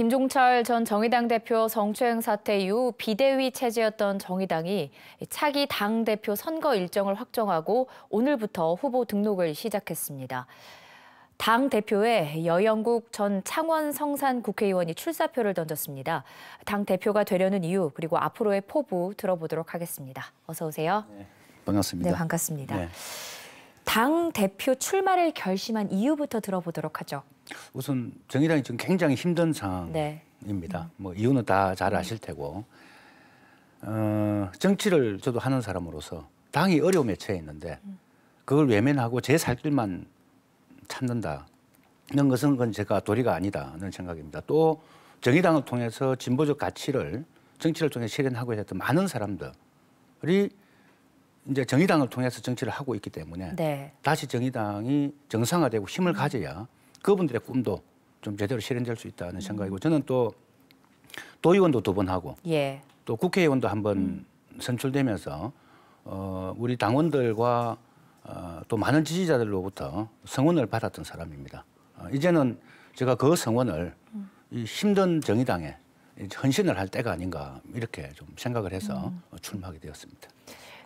김종철 전 정의당 대표 성추행 사태 이후 비대위 체제였던 정의당이 차기 당 대표 선거 일정을 확정하고 오늘부터 후보 등록을 시작했습니다. 당 대표에 여영국 전 창원 성산 국회의원이 출사표를 던졌습니다. 당 대표가 되려는 이유 그리고 앞으로의 포부 들어보도록 하겠습니다. 어서 오세요. 네, 반갑습니다. 네, 반갑습니다. 네. 당 대표 출마를 결심한 이유부터 들어보도록 하죠. 우선 정의당이 지금 굉장히 힘든 네. 상황입니다. 네. 뭐 이유는 다 잘 아실 테고 어, 정치를 저도 하는 사람으로서 당이 어려움에 처해 있는데 음. 그걸 외면하고 제살 길만 찾는다는 것은 건 제가 도리가 아니다는 생각입니다. 또 정의당을 통해서 진보적 가치를 정치를 통해 실현하고 있었던 많은 사람들이 이제 정의당을 통해서 정치를 하고 있기 때문에 네. 다시 정의당이 정상화되고 힘을 음. 가져야 그분들의 꿈도 좀 제대로 실현될 수 있다는 음. 생각이고 저는 또 도의원도 두 번 하고 예. 또 국회의원도 한번 음. 선출되면서 어, 우리 당원들과 어, 또 많은 지지자들로부터 성원을 받았던 사람입니다. 어, 이제는 제가 그 성원을 음. 이 힘든 정의당에 헌신을 할 때가 아닌가 이렇게 좀 생각을 해서 음. 어, 출마하게 되었습니다.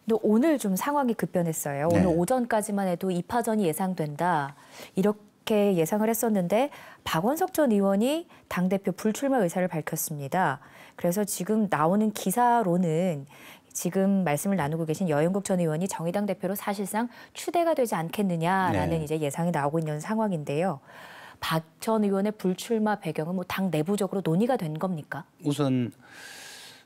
근데 오늘 좀 상황이 급변했어요. 오늘 네. 오전까지만 해도 2파전이 예상된다. 이렇게 예상을 했었는데 박원석 전 의원이 당대표 불출마 의사를 밝혔습니다. 그래서 지금 나오는 기사로는 지금 말씀을 나누고 계신 여영국 전 의원이 정의당 대표로 사실상 추대가 되지 않겠느냐라는 네. 이제 예상이 나오고 있는 상황인데요. 박 전 의원의 불출마 배경은 뭐 당 내부적으로 논의가 된 겁니까? 우선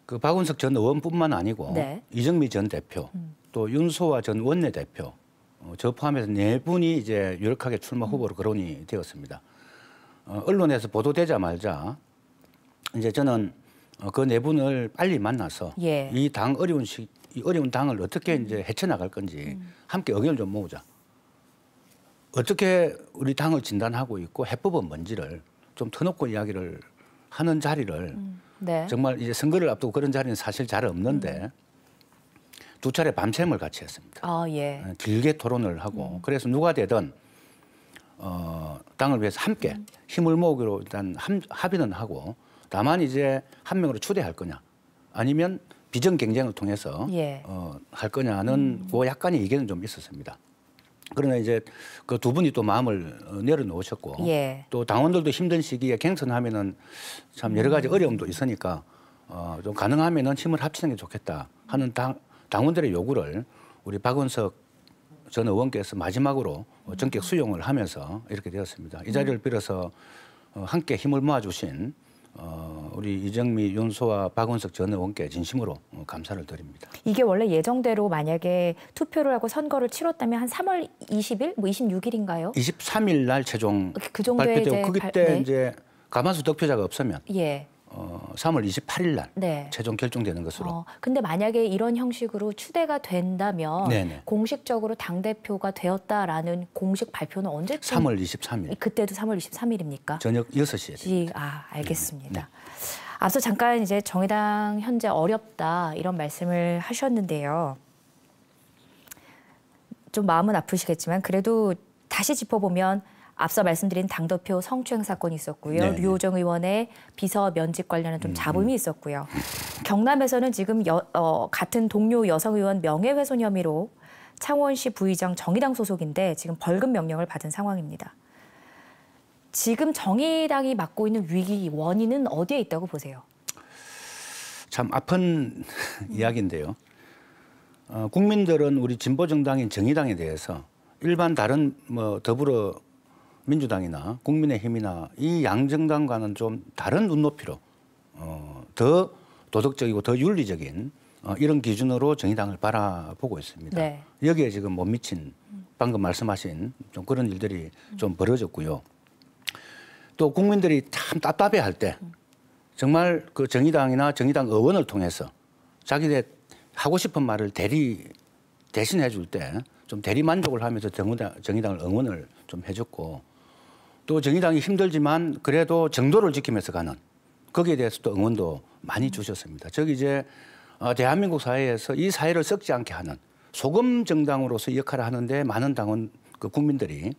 그 박원석 전 의원뿐만 아니고 네. 이정미 전 대표 음. 또 윤소아 전 원내대표 어, 저 포함해서 네 분이 이제 유력하게 출마 음. 후보로 거론이 되었습니다. 어, 언론에서 보도되자마자 이제 저는 어, 그네 분을 빨리 만나서 예. 이당 어려운 시, 이 어려운 당을 어떻게 음. 이제 헤쳐나갈 건지 음. 함께 의견을 좀 모으자. 어떻게 우리 당을 진단하고 있고 해법은 뭔지를 좀 터놓고 이야기를 하는 자리를 음. 네. 정말 이제 선거를 앞두고 그런 자리는 사실 잘 없는데 음. 두 차례 밤샘을 같이 했습니다. 아, 예. 어, 길게 토론을 하고 음. 그래서 누가 되든 어, 당을 위해서 함께 음. 힘을 모으기로 일단 함, 합의는 하고 다만 이제 한 명으로 추대할 거냐 아니면 비정 경쟁을 통해서 예. 어, 할 거냐는 음. 그 약간의 의견은 좀 있었습니다. 그러나 이제 그 두 분이 또 마음을 어, 내려놓으셨고 예. 또 당원들도 힘든 시기에 갱선하면은 참 여러 가지 어려움도 있으니까 어, 좀 가능하면은 힘을 합치는 게 좋겠다 하는 당, 당원들의 요구를 우리 박원석 전 의원께서 마지막으로 정격 수용을 하면서 이렇게 되었습니다. 이 자리를 빌어서 어, 함께 힘을 모아주신 어, 우리 이정미, 윤소아, 박원석 전 의원께 진심으로 어, 감사를 드립니다. 이게 원래 예정대로 만약에 투표를 하고 선거를 치렀다면 한 3월 20일, 뭐 26일인가요? 23일 날 최종 그 발표되고 그때 발, 네. 이제 가만수 득표자가 없으면 예. 3월 28일 날 네. 최종 결정되는 것으로. 어, 근데 만약에 이런 형식으로 추대가 된다면 네네. 공식적으로 당 대표가 되었다라는 공식 발표는 언제쯤? 3월 23일. 그때도 3월 23일입니까? 저녁 6시에. 됩니다. 아, 알겠습니다. 네, 네. 앞서 잠깐 이제 정의당 현재 어렵다 이런 말씀을 하셨는데요. 좀 마음은 아프시겠지만 그래도 다시 짚어보면 앞서 말씀드린 당대표 성추행 사건이 있었고요. 네. 류호정 의원의 비서 면직 관련한 좀 음, 음. 잡음이 있었고요. 경남에서는 지금 여, 어, 같은 동료 여성 의원 명예훼손 혐의로 창원시 부의장 정의당 소속인데 지금 벌금 명령을 받은 상황입니다. 지금 정의당이 맡고 있는 위기 원인은 어디에 있다고 보세요? 참 아픈 이야기인데요. 어, 국민들은 우리 진보 정당인 정의당에 대해서 일반 다른 뭐 더불어 민주당이나 국민의힘이나 이 양정당과는 좀 다른 눈높이로 어, 더 도덕적이고 더 윤리적인 어, 이런 기준으로 정의당을 바라보고 있습니다. 네. 여기에 지금 못 미친 방금 말씀하신 좀 그런 일들이 좀 벌어졌고요. 또 국민들이 참 답답해할 때 정말 그 정의당이나 정의당 의원을 통해서 자기들 하고 싶은 말을 대리 대신해 줄 때 좀 대리 만족을 하면서 정의당, 정의당을 응원을 좀 해줬고 또 정의당이 힘들지만 그래도 정도를 지키면서 가는 거기에 대해서도 응원도 많이 주셨습니다. 저기 이제 어, 대한민국 사회에서 이 사회를 썩지 않게 하는 소금 정당으로서 역할을 하는데 많은 당원 그 국민들이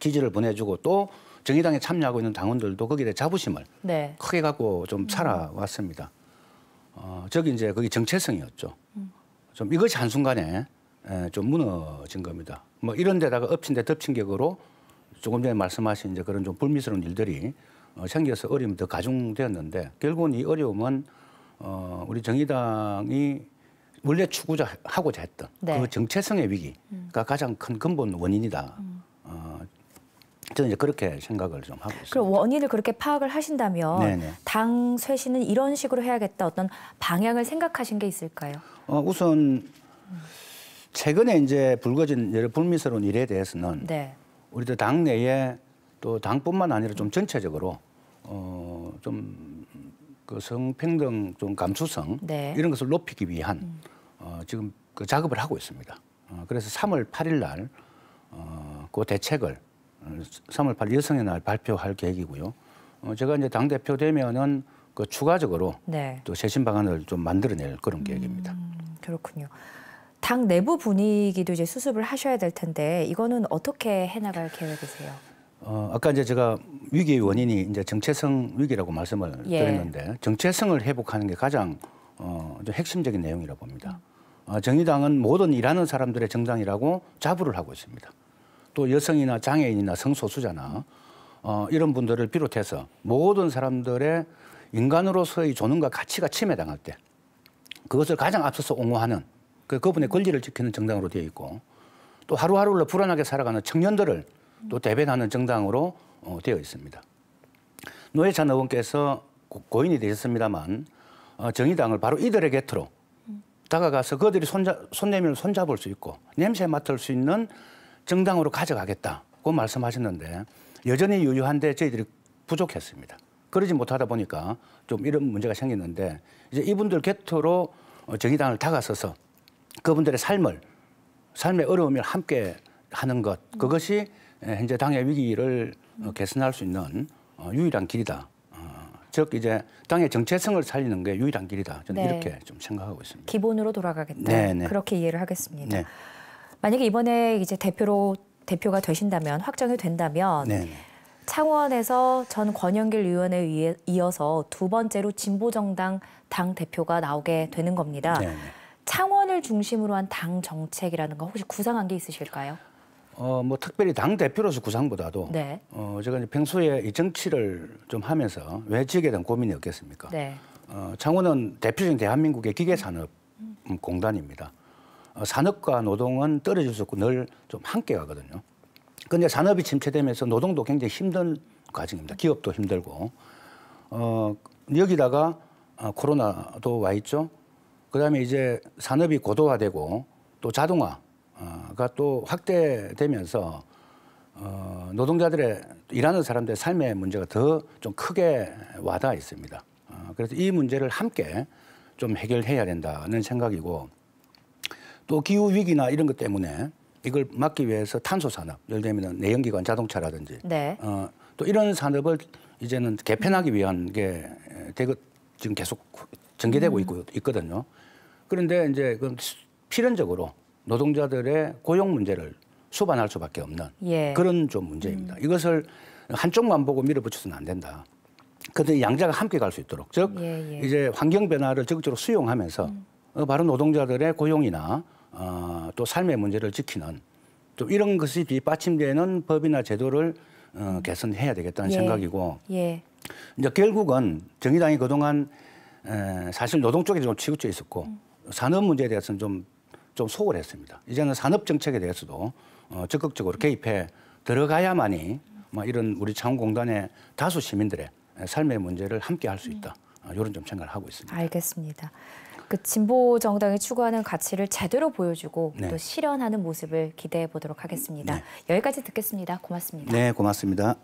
지지를 보내주고 또 정의당에 참여하고 있는 당원들도 거기에 대해 자부심을 네. 크게 갖고 좀 음. 살아왔습니다. 어, 저기 이제 거기 정체성이었죠. 좀 이것이 한순간 에, 좀 무너진 겁니다. 뭐 이런 데다가 엎친 데 덮친 격으로 조금 전에 말씀하신 이제 그런 좀 불미스러운 일들이 어, 생겨서 어려움이 더 가중되었는데 결국은 이 어려움은 어, 우리 정의당이 원래 추구자 하고자 했던 네. 그 정체성의 위기가 음. 가장 큰 근본 원인이다. 음. 어, 저는 이제 그렇게 생각을 좀 하고 있습니다. 그럼 원인을 그렇게 파악을 하신다면 네네. 네. 당 쇄신은 이런 식으로 해야겠다 어떤 방향을 생각하신 게 있을까요? 어, 우선 최근에 이제 불거진 여러 불미스러운 일에 대해서는 네. 우리도 당내에 또 당뿐만 아니라 좀 전체적으로 어, 좀 그 성평등 좀 감수성 네. 이런 것을 높이기 위한 음. 어, 지금 그 작업을 하고 있습니다. 어, 그래서 3월 8일 날 어, 그 대책을 3월 8일 여성의 날 발표할 계획이고요. 어, 제가 이제 당 대표 되면은 그 추가적으로 네. 또 세신 방안을 좀 만들어낼 그런 계획입니다. 음, 그렇군요. 당 내부 분위기도 이제 수습을 하셔야 될 텐데 이거는 어떻게 해나갈 계획이세요? 어, 아까 이제 제가 위기의 원인이 이제 정체성 위기라고 말씀을 예. 드렸는데 정체성을 회복하는 게 가장 어, 핵심적인 내용이라고 봅니다. 어, 정의당은 모든 일하는 사람들의 정당이라고 자부를 하고 있습니다. 또 여성이나 장애인이나 성소수자나 어, 이런 분들을 비롯해서 모든 사람들의 인간으로서의 존엄과 가치가 침해당할 때 그것을 가장 앞서서 옹호하는 그 그분의 권리를 지키는 정당으로 되어 있고 또 하루하루를 불안하게 살아가는 청년들을 또 대변하는 정당으로 어, 되어 있습니다. 노회찬 의원께서 고인이 되셨습니다만 어, 정의당을 바로 이들의 곁으로 다가가서 그들이 손자, 손내밀 손잡을 수 있고 냄새 맡을 수 있는 정당으로 가져가겠다고 말씀하셨는데 여전히 유효한데 저희들이 부족했습니다. 그러지 못하다 보니까 좀 이런 문제가 생겼는데 이제 이분들 곁으로 어, 정의당을 다가서서 그분들의 삶을 삶의 어려움을 함께 하는 것 그것이 현재 당의 위기를 개선할 수 있는 어, 유일한 길이다. 어, 즉 이제 당의 정체성을 살리는 게 유일한 길이다. 저는 네. 이렇게 좀 생각하고 있습니다. 기본으로 돌아가겠다. 네네. 네. 그렇게 이해를 하겠습니다. 네. 만약에 이번에 이제 대표로 대표가 되신다면 확정이 된다면 네, 네. 창원에서 전 권영길 의원에 이어서 두 번째로 진보정당 당 대표가 나오게 되는 겁니다. 네, 네. 창원을 중심으로 한 당 정책이라는 거 혹시 구상한 게 있으실까요? 어, 뭐 특별히 당 대표로서 구상보다도 네. 어, 제가 이제 평소에 이 정치를 좀 하면서 왜 지역에 대한 고민이 없겠습니까? 네. 어, 창원은 대표적인 대한민국의 기계산업 공단입니다. 어, 산업과 노동은 떨어질 수 없고 늘 좀 함께 가거든요. 근데 산업이 침체되면서 노동도 굉장히 힘든 과정입니다. 기업도 힘들고 어, 여기다가 아, 코로나도 와 있죠. 그다음에 이제 산업이 고도화되고 또 자동화가 어, 또 확대되면서 어, 노동자들의 일하는 사람들의 삶의 문제가 더 좀 크게 와닿아 있습니다. 어, 그래서 이 문제를 함께 좀 해결해야 된다는 생각이고 또 기후 위기나 이런 것 때문에 이걸 막기 위해서 탄소 산업, 예를 들면 내연기관 자동차라든지 네. 어, 또 이런 산업을 이제는 개편하기 위한 게 되고 지금 계속 전개되고 음. 있고, 있거든요. 그런데 이제 그 필연적으로 노동자들의 고용 문제를 수반할 수밖에 없는 예. 그런 좀 문제입니다. 음. 이것을 한쪽만 보고 밀어붙여서는 안 된다. 그런데 양자가 함께 갈 수 있도록 즉 예, 예. 이제 환경 변화를 적극적으로 수용하면서 음. 어, 바로 노동자들의 고용이나 어, 또 삶의 문제를 지키는 또 이런 것이 뒷받침되는 법이나 제도를 어, 개선해야 되겠다는 예. 생각이고 예. 이제 결국은 정의당이 그동안 에, 사실 노동 쪽이 좀 치우쳐 있었고 음. 산업 문제에 대해서는 좀, 좀 소홀 했습니다. 이제는 산업 정책에 대해서도 어, 적극적으로 개입해 들어가야만이 뭐 이런 우리 창공단의 원 다수 시민들의 삶의 문제를 함께 할 수 있다. 음. 이런 어, 좀 생각을 하고 있습니다. 알겠습니다. 그 진보 정당이 추구하는 가치를 제대로 보여주고 네. 또 실현하는 모습을 기대해 보도록 하겠습니다. 네. 여기까지 듣겠습니다. 고맙습니다. 네, 고맙습니다.